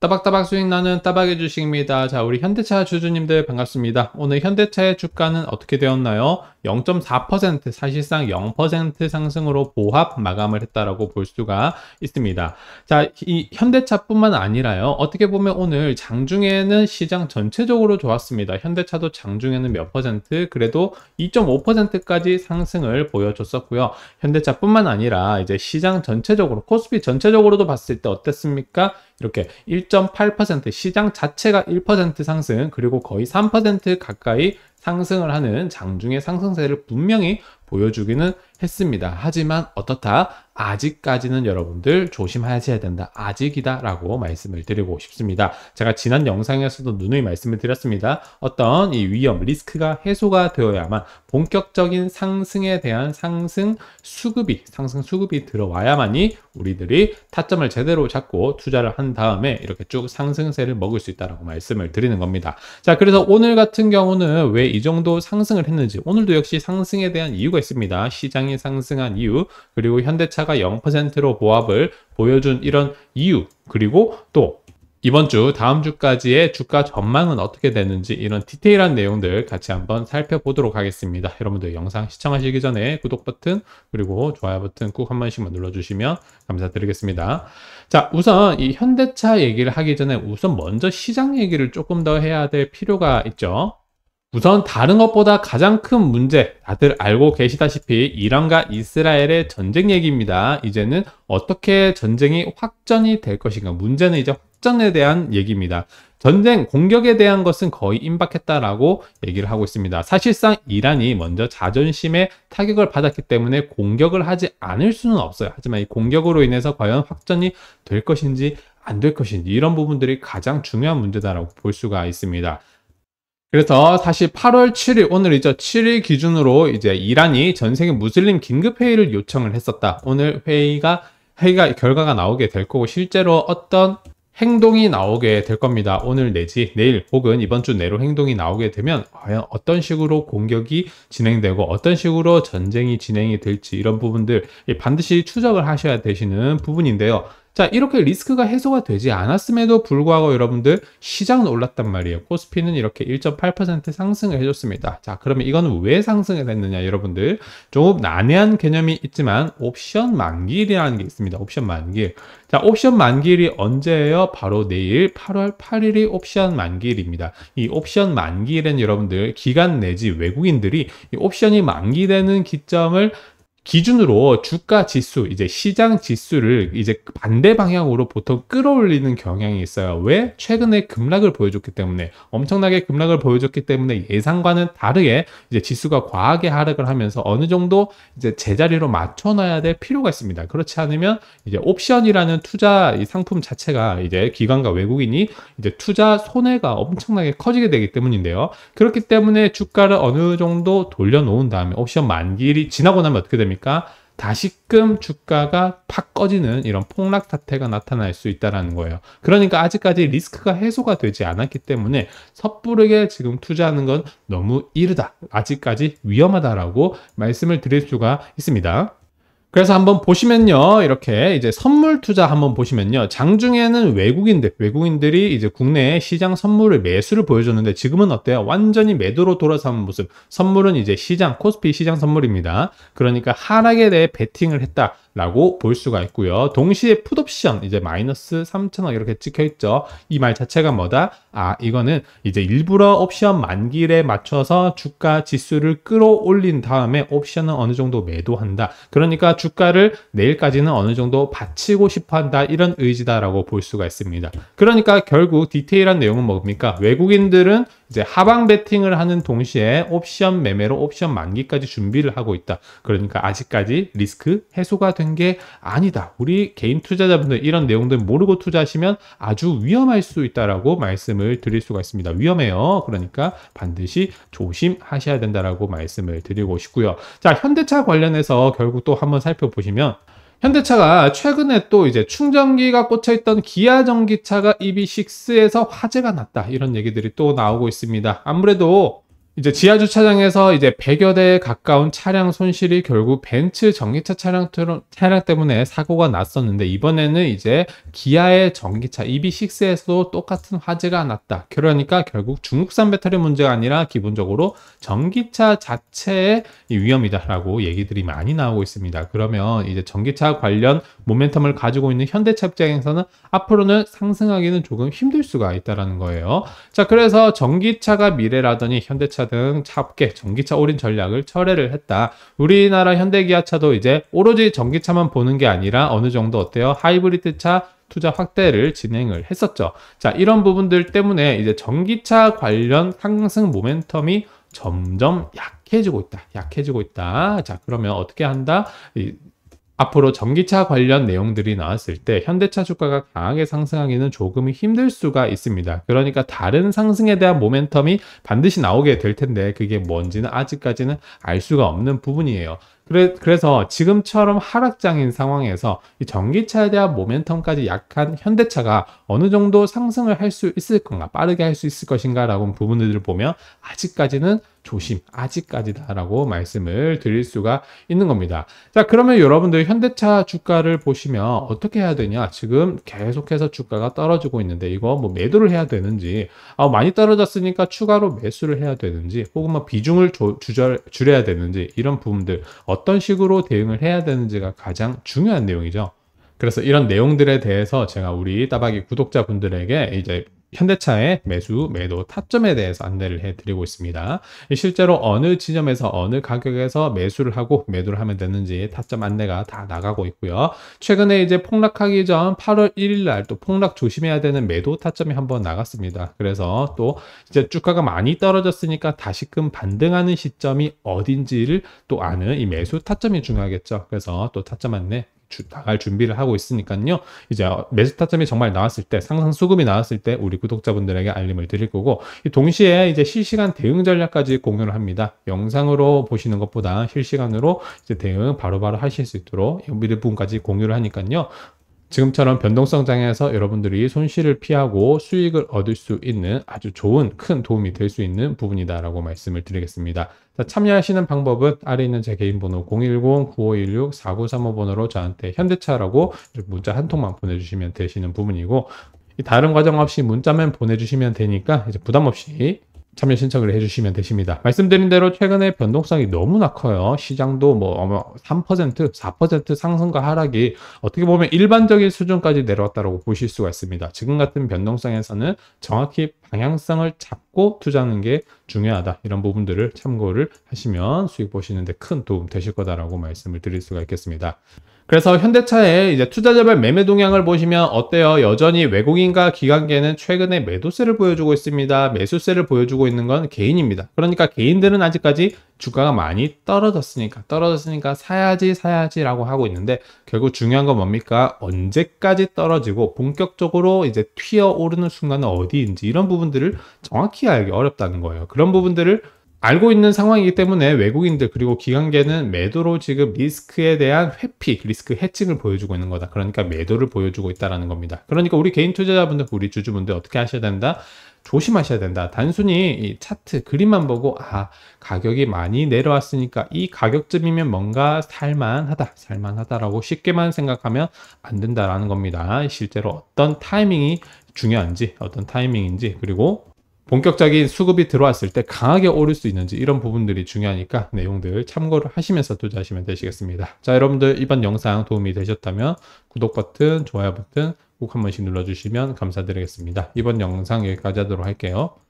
따박따박 수익 나는 따박의 주식입니다. 자, 우리 현대차 주주님들 반갑습니다. 오늘 현대차의 주가는 어떻게 되었나요? 0.4% 사실상 0% 상승으로 보합 마감을 했다라고 볼 수가 있습니다. 자, 이 현대차뿐만 아니라요. 어떻게 보면 오늘 장중에는 시장 전체적으로 좋았습니다. 현대차도 장중에는 몇 퍼센트? 그래도 2.5%까지 상승을 보여줬었고요. 현대차뿐만 아니라 이제 시장 전체적으로 코스피 전체적으로도 봤을 때 어땠습니까? 이렇게 1.8% 시장 자체가 1% 상승 그리고 거의 3% 가까이 상승을 하는 장중의 상승세를 분명히 보여주기는 했습니다. 하지만 어떻다? 아직까지는 여러분들 조심하셔야 된다. 아직이다 라고 말씀을 드리고 싶습니다. 제가 지난 영상에서도 누누이 말씀을 드렸습니다. 어떤 이 위험, 리스크가 해소가 되어야만 본격적인 상승에 대한 상승 수급이, 상승 수급이 들어와야만이 우리들이 타점을 제대로 잡고 투자를 한 다음에 이렇게 쭉 상승세를 먹을 수 있다라고 말씀을 드리는 겁니다. 자, 그래서 오늘 같은 경우는 왜 이 정도 상승을 했는지, 오늘도 역시 상승에 대한 이유가 있습니다. 시장이 상승한 이유, 그리고 현대차가 0%로 보합을 보여준 이런 이유, 그리고 또 이번 주, 다음 주까지의 주가 전망은 어떻게 되는지 이런 디테일한 내용들 같이 한번 살펴보도록 하겠습니다. 여러분들 영상 시청하시기 전에 구독 버튼 그리고 좋아요 버튼 꾹 한 번씩만 눌러주시면 감사드리겠습니다. 자, 우선 이 현대차 얘기를 하기 전에 우선 먼저 시장 얘기를 조금 더 해야 될 필요가 있죠. 우선 다른 것보다 가장 큰 문제 다들 알고 계시다시피 이란과 이스라엘의 전쟁 얘기입니다. 이제는 어떻게 전쟁이 확전이 될 것인가 문제는 이제 확전에 대한 얘기입니다. 전쟁 공격에 대한 것은 거의 임박했다라고 얘기를 하고 있습니다. 사실상 이란이 먼저 자존심에 타격을 받았기 때문에 공격을 하지 않을 수는 없어요. 하지만 이 공격으로 인해서 과연 확전이 될 것인지 안 될 것인지 이런 부분들이 가장 중요한 문제다라고 볼 수가 있습니다. 그래서 사실 8월 7일 오늘이죠. 7일 기준으로 이제 이란이 전 세계 무슬림 긴급 회의를 요청을 했었다. 오늘 회의가 회의가 결과가 나오게 될 거고 실제로 어떤 행동이 나오게 될 겁니다. 오늘 내지 내일 혹은 이번 주 내로 행동이 나오게 되면 과연 어떤 식으로 공격이 진행되고 어떤 식으로 전쟁이 진행이 될지 이런 부분들 반드시 추적을 하셔야 되시는 부분인데요. 자 이렇게 리스크가 해소가 되지 않았음에도 불구하고 여러분들 시장은 올랐단 말이에요 코스피는 이렇게 1.8% 상승을 해줬습니다 자 그러면 이거는 왜 상승을 했느냐 여러분들 조금 난해한 개념이 있지만 옵션 만기일이라는 게 있습니다 옵션 만기일 자 옵션 만기일이 언제예요 바로 내일 8월 8일이 옵션 만기일입니다 이 옵션 만기일은 여러분들 기간 내지 외국인들이 옵션이 만기되는 기점을 기준으로 주가 지수, 이제 시장 지수를 이제 반대 방향으로 보통 끌어올리는 경향이 있어요. 왜? 최근에 급락을 보여줬기 때문에, 엄청나게 급락을 보여줬기 때문에 예상과는 다르게 이제 지수가 과하게 하락을 하면서 어느 정도 이제 제자리로 맞춰놔야 될 필요가 있습니다. 그렇지 않으면 이제 옵션이라는 투자 상품 자체가 이제 기관과 외국인이 이제 투자 손해가 엄청나게 커지게 되기 때문인데요. 그렇기 때문에 주가를 어느 정도 돌려놓은 다음에 옵션 만기일이 지나고 나면 어떻게 됩니까? 됩니까? 다시금 주가가 팍 꺼지는 이런 폭락 사태가 나타날 수있다는 거예요. 그러니까 아직까지 리스크가 해소가 되지 않았기 때문에 섣부르게 지금 투자하는 건 너무 이르다. 아직까지 위험하다라고 말씀을 드릴 수가 있습니다. 그래서 한번 보시면요. 이렇게 이제 선물 투자 한번 보시면요. 장중에는 외국인들, 외국인들이 이제 국내 시장 선물을 매수를 보여줬는데 지금은 어때요? 완전히 매도로 돌아서는 모습. 선물은 이제 시장, 코스피 시장 선물입니다. 그러니까 하락에 대해 베팅을 했다. 라고 볼 수가 있고요. 동시에 풋옵션 이제 마이너스 3천원 이렇게 찍혀있죠. 이 말 자체가 뭐다? 아 이거는 이제 일부러 옵션 만기에 일 맞춰서 주가 지수를 끌어올린 다음에 옵션은 어느 정도 매도한다. 그러니까 주가를 내일까지는 어느 정도 받치고 싶어한다. 이런 의지다라고 볼 수가 있습니다. 그러니까 결국 디테일한 내용은 뭡니까? 외국인들은 이제 하방 베팅을 하는 동시에 옵션 매매로 옵션 만기까지 준비를 하고 있다. 그러니까 아직까지 리스크 해소가 된 게 아니다. 우리 개인 투자자분들 이런 내용들 모르고 투자하시면 아주 위험할 수 있다라고 말씀을 드릴 수가 있습니다. 위험해요. 그러니까 반드시 조심하셔야 된다라고 말씀을 드리고 싶고요. 자, 현대차 관련해서 결국 또 한번 살펴보시면 현대차가 최근에 또 이제 충전기가 꽂혀있던 기아 전기차가 EV6에서 화재가 났다 이런 얘기들이 또 나오고 있습니다. 아무래도 이제 지하 주차장에서 이제 100여 대에 가까운 차량 손실이 결국 벤츠 전기차 차량, 차량 때문에 사고가 났었는데 이번에는 이제 기아의 전기차 e b 6에서도 똑같은 화재가 났다. 그러니까 결국 중국산 배터리 문제가 아니라 기본적으로 전기차 자체의 위험이다라고 얘기들이 많이 나오고 있습니다. 그러면 이제 전기차 관련 모멘텀을 가지고 있는 현대차 입장에서는 앞으로는 상승하기는 조금 힘들 수가 있다라는 거예요. 자, 그래서 전기차가 미래라더니 현대차 등 차업계 전기차 올인 전략을 철회를 했다. 우리나라 현대기아차도 이제 오로지 전기차만 보는 게 아니라 어느 정도 어때요? 하이브리드차 투자 확대를 진행을 했었죠. 자, 이런 부분들 때문에 이제 전기차 관련 상승 모멘텀이 점점 약해지고 있다. 약해지고 있다. 자, 그러면 어떻게 한다? 앞으로 전기차 관련 내용들이 나왔을 때 현대차 주가가 강하게 상승하기는 조금 힘들 수가 있습니다. 그러니까 다른 상승에 대한 모멘텀이 반드시 나오게 될 텐데 그게 뭔지는 아직까지는 알 수가 없는 부분이에요. 그래, 서 지금처럼 하락장인 상황에서 전기차에 대한 모멘텀까지 약한 현대차가 어느 정도 상승을 할 수 있을 건가 빠르게 할 수 있을 것인가 라고 부분들을 보면 아직까지는 조심 아직까지다라고 말씀을 드릴 수가 있는 겁니다. 자 그러면 여러분들 현대차 주가를 보시면 어떻게 해야 되냐 지금 계속해서 주가가 떨어지고 있는데 이거 뭐 매도를 해야 되는지 아, 많이 떨어졌으니까 추가로 매수를 해야 되는지 혹은 뭐 비중을 조, 주절, 줄여야 되는지 이런 부분들 어떤 식으로 대응을 해야 되는지가 가장 중요한 내용이죠. 그래서 이런 내용들에 대해서 제가 우리 따박이 구독자분들에게 이제 현대차의 매수, 매도, 타점에 대해서 안내를 해드리고 있습니다. 실제로 어느 지점에서 어느 가격에서 매수를 하고 매도를 하면 되는지 타점 안내가 다 나가고 있고요. 최근에 이제 폭락하기 전 8월 1일 날 또 폭락 조심해야 되는 매도 타점이 한번 나갔습니다. 그래서 또 이제 주가가 많이 떨어졌으니까 다시금 반등하는 시점이 어딘지를 또 아는 이 매수 타점이 중요하겠죠. 그래서 또 타점 안내 주, 나갈 준비를 하고 있으니까요. 이제 매수 타점이 정말 나왔을 때 상승 수급이 나왔을 때 우리 구독자분들에게 알림을 드릴 거고 동시에 이제 실시간 대응 전략까지 공유를 합니다. 영상으로 보시는 것보다 실시간으로 이제 대응 바로바로 하실 수 있도록 미래 부분까지 공유를 하니까요. 지금처럼 변동성 장에서 여러분들이 손실을 피하고 수익을 얻을 수 있는 아주 좋은 큰 도움이 될 수 있는 부분이다라고 말씀을 드리겠습니다. 참여하시는 방법은 아래 있는 제 개인 번호 0 1 0 9 5 1 6 4 9 3 5번호로 저한테 현대차라고 문자 한 통만 보내주시면 되시는 부분이고 다른 과정 없이 문자만 보내주시면 되니까 이제 부담 없이 참여 신청을 해주시면 되십니다. 말씀드린 대로 최근에 변동성이 너무나 커요. 시장도 뭐 3%, 4% 상승과 하락이 어떻게 보면 일반적인 수준까지 내려왔다고 보실 수가 있습니다. 지금 같은 변동성에서는 정확히 방향성을 잡고 투자하는 게 중요하다. 이런 부분들을 참고를 하시면 수익 보시는데 큰 도움 되실 거다라고 말씀을 드릴 수가 있겠습니다. 그래서 현대차의 이제 투자자별 매매 동향을 보시면 어때요? 여전히 외국인과 기관계는 최근에 매도세를 보여주고 있습니다. 매수세를 보여주고 있는 건 개인입니다. 그러니까 개인들은 아직까지 주가가 많이 떨어졌으니까 떨어졌으니까 사야지 사야지 라고 하고 있는데 결국 중요한 건 뭡니까 언제까지 떨어지고 본격적으로 이제 튀어 오르는 순간은 어디인지 이런 부분들을 정확히 알기 어렵다는 거예요 그런 부분들을 알고 있는 상황이기 때문에 외국인들 그리고 기관계는 매도로 지금 리스크에 대한 회피, 리스크 해칭을 보여주고 있는 거다. 그러니까 매도를 보여주고 있다라는 겁니다. 그러니까 우리 개인 투자자분들, 우리 주주분들 어떻게 하셔야 된다? 조심하셔야 된다. 단순히 이 차트 그림만 보고 아 가격이 많이 내려왔으니까 이 가격쯤이면 뭔가 살만하다, 살만하다라고 쉽게만 생각하면 안 된다라는 겁니다. 실제로 어떤 타이밍이 중요한지, 어떤 타이밍인지 그리고 본격적인 수급이 들어왔을 때 강하게 오를 수 있는지 이런 부분들이 중요하니까 내용들 참고를 하시면서 투자하시면 되시겠습니다. 자 여러분들 이번 영상 도움이 되셨다면 구독 버튼, 좋아요 버튼 꼭 한 번씩 눌러주시면 감사드리겠습니다. 이번 영상 여기까지 하도록 할게요.